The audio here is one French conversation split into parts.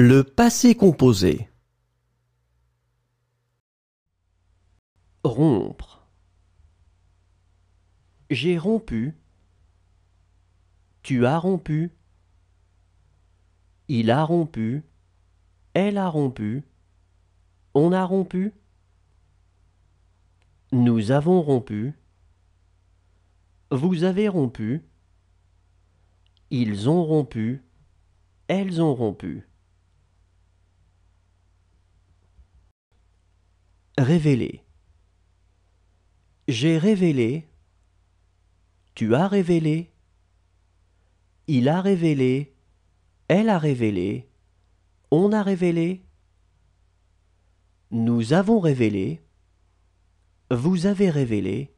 Le passé composé. Rompre. J'ai rompu. Tu as rompu. Il a rompu. Elle a rompu. On a rompu. Nous avons rompu. Vous avez rompu. Ils ont rompu. Elles ont rompu. Révéler. J'ai révélé. Tu as révélé. Il a révélé. Elle a révélé. On a révélé. Nous avons révélé. Vous avez révélé.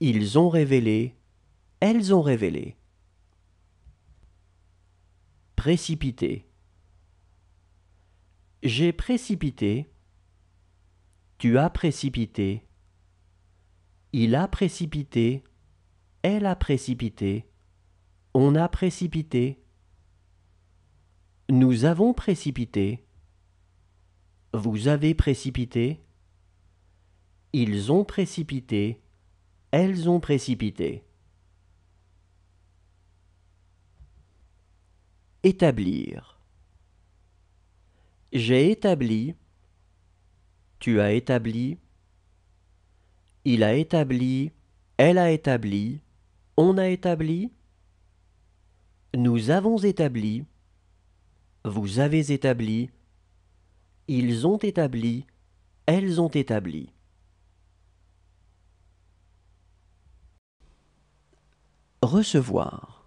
Ils ont révélé. Elles ont révélé. Précipiter. J'ai précipité. Tu as précipité. Il a précipité. Elle a précipité. On a précipité. Nous avons précipité. Vous avez précipité. Ils ont précipité. Elles ont précipité. Établir. J'ai établi tu as établi, il a établi, elle a établi, on a établi, nous avons établi, vous avez établi, ils ont établi, elles ont établi. Recevoir.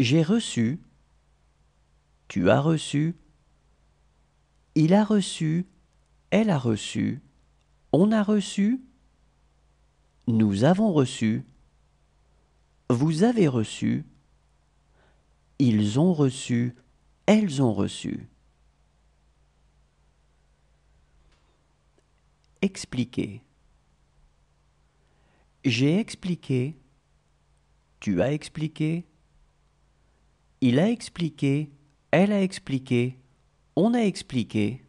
J'ai reçu, tu as reçu, il a reçu, elle a reçu, on a reçu, nous avons reçu, vous avez reçu, ils ont reçu, elles ont reçu. Expliquer. J'ai expliqué, tu as expliqué, il a expliqué, elle a expliqué, on a expliqué.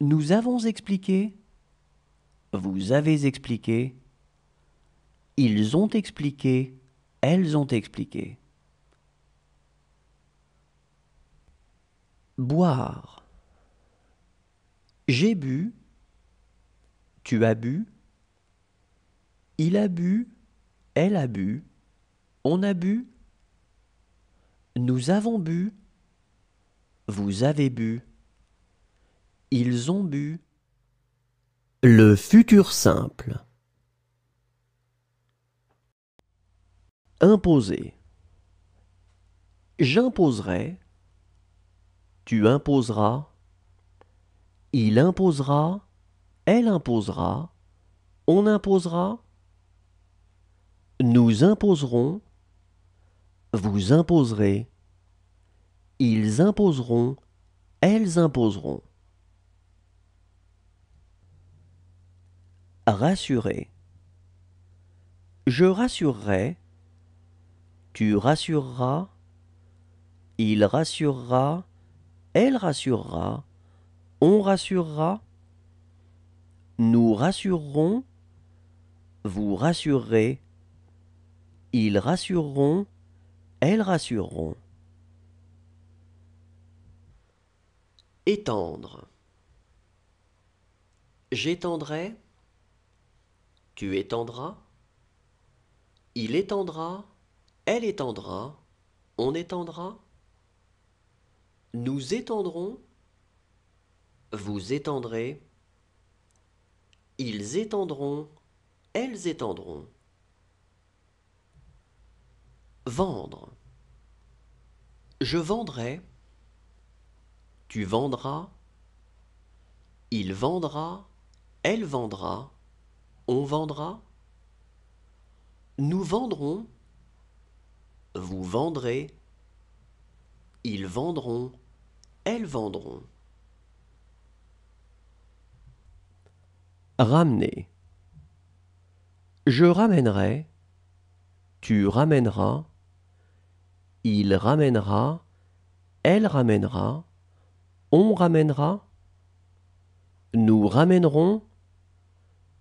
Nous avons expliqué. Vous avez expliqué. Ils ont expliqué. Elles ont expliqué. Boire. J'ai bu. Tu as bu. Il a bu. Elle a bu. On a bu. Nous avons bu. Vous avez bu. Ils ont bu. Le futur simple. Imposer. J'imposerai. Tu imposeras. Il imposera. Elle imposera. On imposera. Nous imposerons. Vous imposerez. Ils imposeront, elles imposeront. Rassurer. Je rassurerai, tu rassureras, il rassurera, elle rassurera, on rassurera, nous rassurerons, vous rassurerez, ils rassureront, elles rassureront. Étendre. J'étendrai, tu étendras, il étendra, elle étendra, on étendra, nous étendrons, vous étendrez, ils étendront, elles étendront. Vendre. Je vendrai, tu vendras, il vendra, elle vendra, on vendra, nous vendrons, vous vendrez, ils vendront, elles vendront. Ramener. Je ramènerai, tu ramèneras, il ramènera, elle ramènera, on ramènera. Nous ramènerons.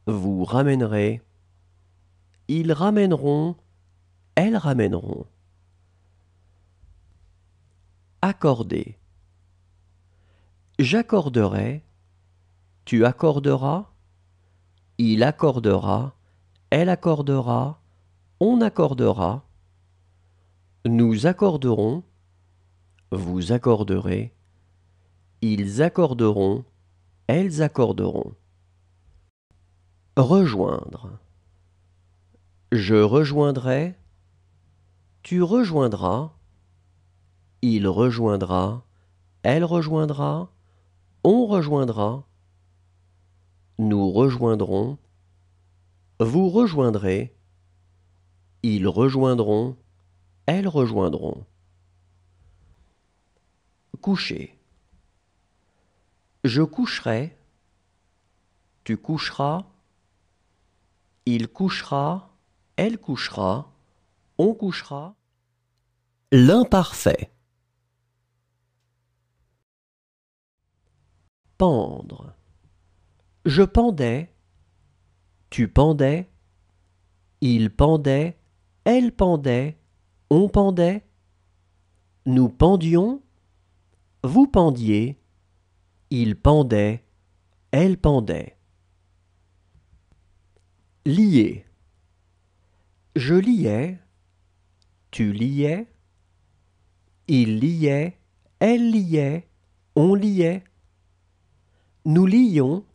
Vous ramènerez. Ils ramèneront. Elles ramèneront. Accorder. J'accorderai. Tu accorderas. Il accordera. Elle accordera. On accordera. Nous accorderons. Vous accorderez ils accorderont, elles accorderont. Rejoindre. Je rejoindrai, tu rejoindras, il rejoindra, elle rejoindra, on rejoindra, nous rejoindrons, vous rejoindrez, ils rejoindront, elles rejoindront. Coucher. Je coucherai, tu coucheras, il couchera, elle couchera, on couchera. L'imparfait. Pendre. Je pendais, tu pendais, il pendait, elle pendait, on pendait, nous pendions, vous pendiez, il pendait, elle pendait. Lier. Je liais, tu liais, il liait, elle liait, on liait. Nous lions,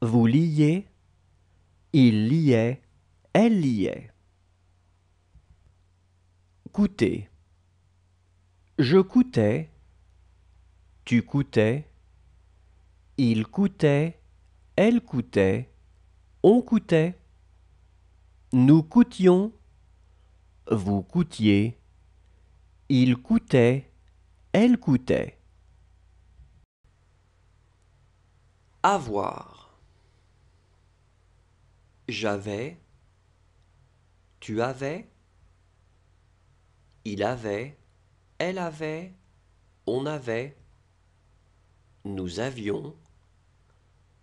vous liez, il liait, elle liait. Coûter. Je coûtais, tu coûtais, il coûtait, elle coûtait, on coûtait. Nous coûtions, vous coûtiez. Il coûtait, elle coûtait. Avoir. J'avais, tu avais, il avait, elle avait, on avait, nous avions.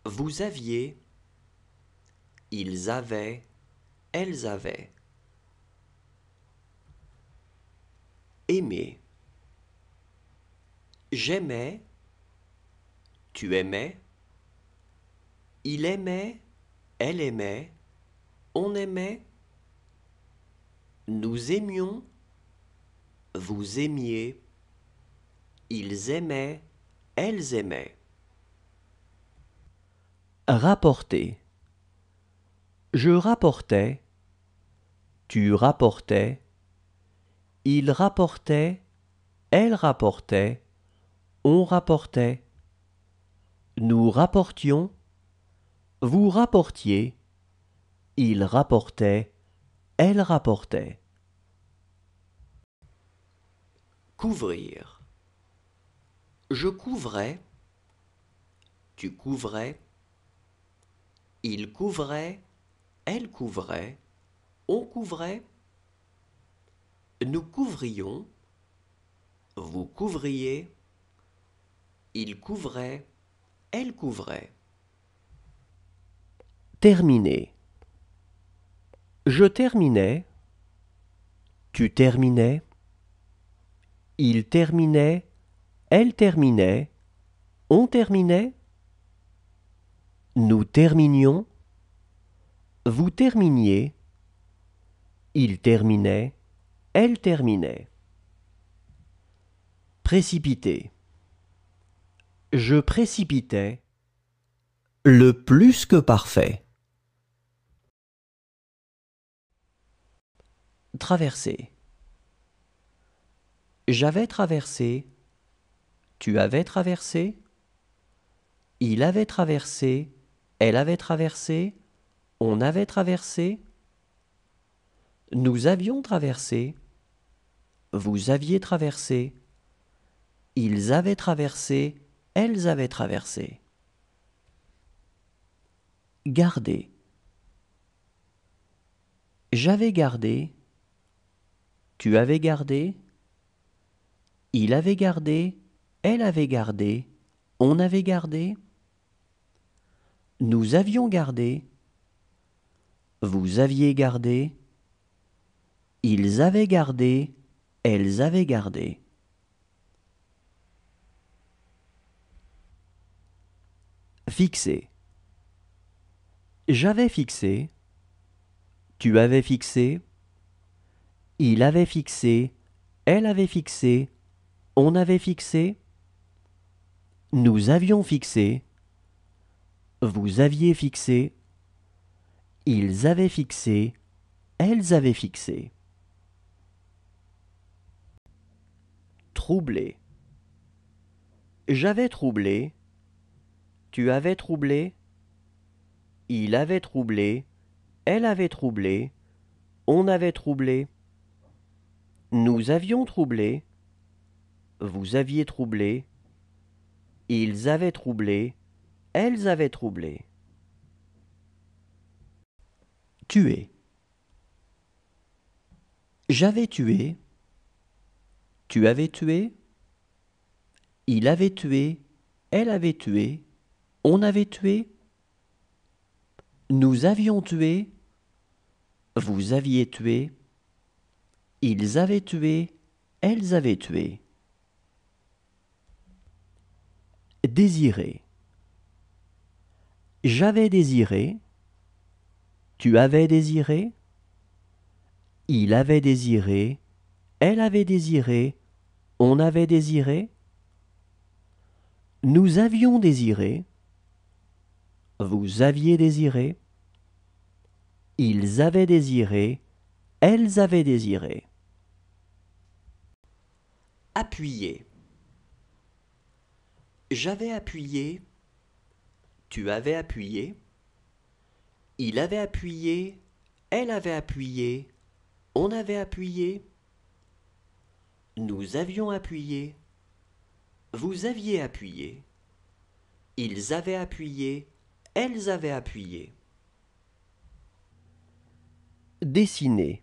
Vous aviez, ils avaient, elles avaient. aimé. J'aimais, tu aimais. Il aimait, elle aimait, on aimait. Nous aimions, vous aimiez. Ils aimaient, elles aimaient. Rapporter. Je rapportais. Tu rapportais. Il rapportait. Elle rapportait. On rapportait. Nous rapportions. Vous rapportiez. Il rapportait. Elle rapportait. Couvrir. Je couvrais. Tu couvrais. Il couvrait, elle couvrait, on couvrait. Nous couvrions, vous couvriez. Il couvrait, elle couvrait. Terminé. Je terminais. Tu terminais. Il terminait. Elle terminait. On terminait. Nous terminions. Vous terminiez. Il terminait. Elle terminait. Précipité. Je précipitais. Le plus que parfait. Traverser. J'avais traversé. Tu avais traversé. Il avait traversé. Elle avait traversé, on avait traversé, nous avions traversé, vous aviez traversé, ils avaient traversé, elles avaient traversé. Garder. J'avais gardé, tu avais gardé, il avait gardé, elle avait gardé, on avait gardé. Nous avions gardé. Vous aviez gardé. Ils avaient gardé. Elles avaient gardé. Fixer. J'avais fixé. Tu avais fixé. Il avait fixé. Elle avait fixé. On avait fixé. Nous avions fixé vous aviez fixé, ils avaient fixé, elles avaient fixé. Troublé. J'avais troublé, tu avais troublé, il avait troublé, elle avait troublé, on avait troublé, nous avions troublé, vous aviez troublé, ils avaient troublé, elles avaient troublé. Tuer. J'avais tué. Tu avais tué. Il avait tué. Elle avait tué. On avait tué. Nous avions tué. Vous aviez tué. Ils avaient tué. Elles avaient tué. Désirer. J'avais désiré, tu avais désiré, il avait désiré, elle avait désiré, on avait désiré, nous avions désiré, vous aviez désiré, ils avaient désiré, elles avaient désiré. Appuyer. J'avais appuyé tu avais appuyé. Il avait appuyé. Elle avait appuyé. On avait appuyé. Nous avions appuyé. Vous aviez appuyé. Ils avaient appuyé. Elles avaient appuyé. Dessiner.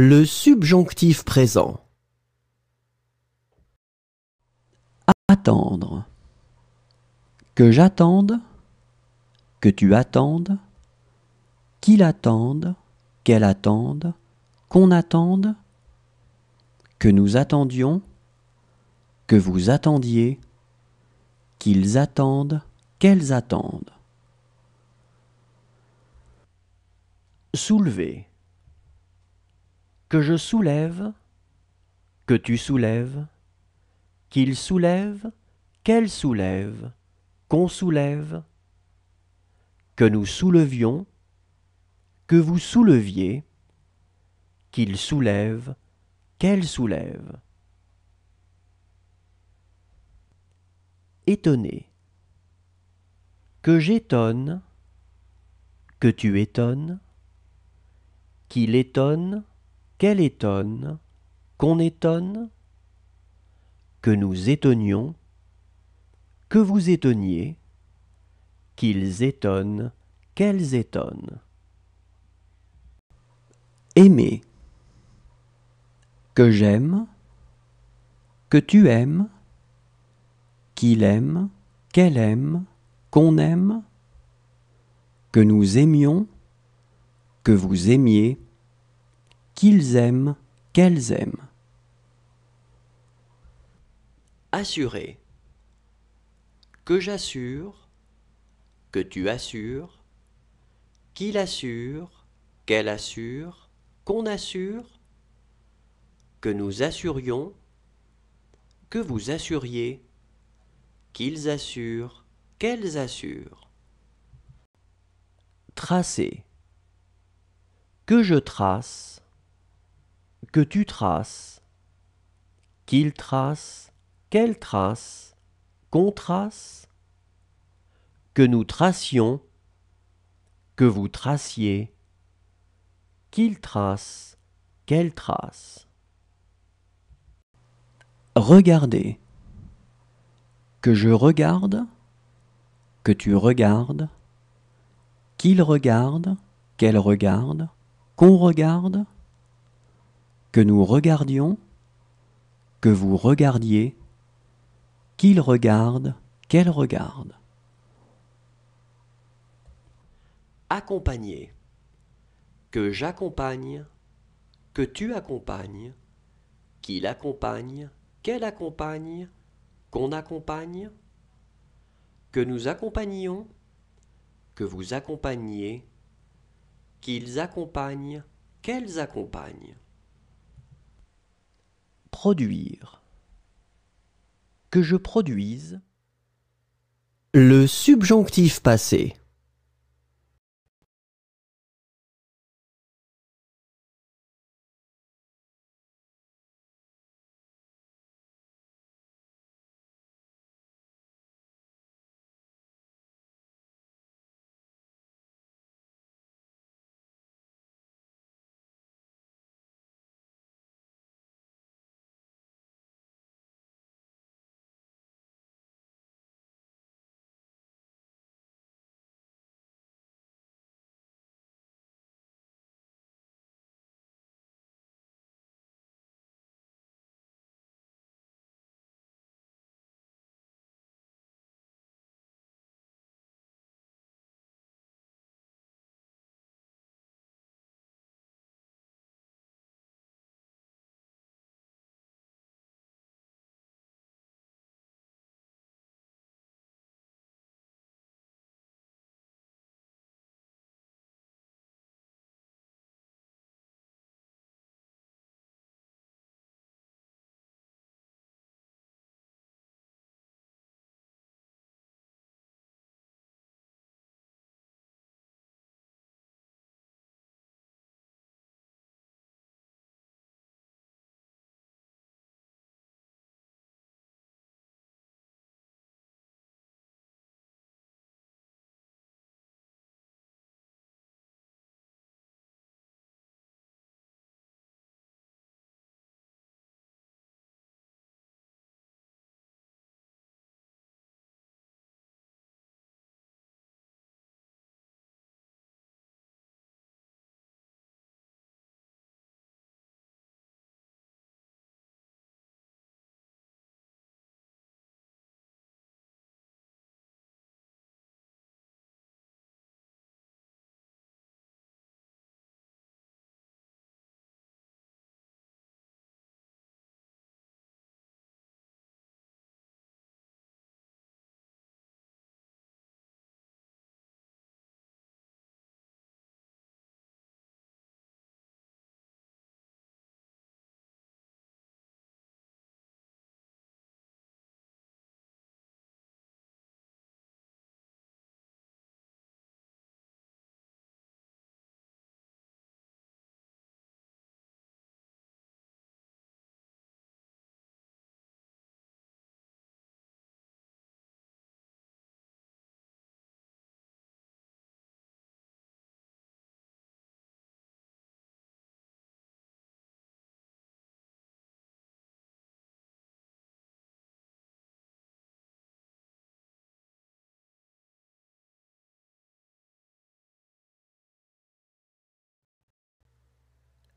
Le subjonctif présent. Attendre. Que j'attende, que tu attendes, qu'il attende, qu'elle attende, qu'on attende, que nous attendions, que vous attendiez, qu'ils attendent, qu'elles attendent. Soulever que je soulève, que tu soulèves, qu'il soulève, qu'elle soulève, qu'on soulève, que nous soulevions, que vous souleviez, qu'il soulève, qu'elle soulève. Étonné. Que j'étonne, que tu étonnes, qu'il étonne, qu'elle étonne, qu'on étonne, que nous étonnions, que vous étonniez, qu'ils étonnent, qu'elles étonnent. Aimer, que j'aime, que tu aimes, qu'il aime, qu'elle aime, qu'on aime, que nous aimions, que vous aimiez, qu'ils aiment, qu'elles aiment. Assurer. Que j'assure, que tu assures, qu'il assure, qu'elle assure, qu'on assure, que nous assurions, que vous assuriez, qu'ils assurent, qu'elles assurent. Tracer. Que je trace, que tu traces, qu'il trace, qu'elle trace, qu'on trace, que nous tracions, que vous traciez, qu'il trace, qu'elle trace. Regardez. Que je regarde, que tu regardes, qu'il regarde, qu'elle regarde, qu'on regarde que nous regardions, que vous regardiez, qu'il regarde, qu'elle regarde. Accompagner. Que j'accompagne, que tu accompagnes, qu'il accompagne, qu'elle accompagne, qu'on accompagne, que nous accompagnions, que vous accompagniez, qu'ils accompagnent, qu'elles accompagnent produire. Que je produise. Le subjonctif passé.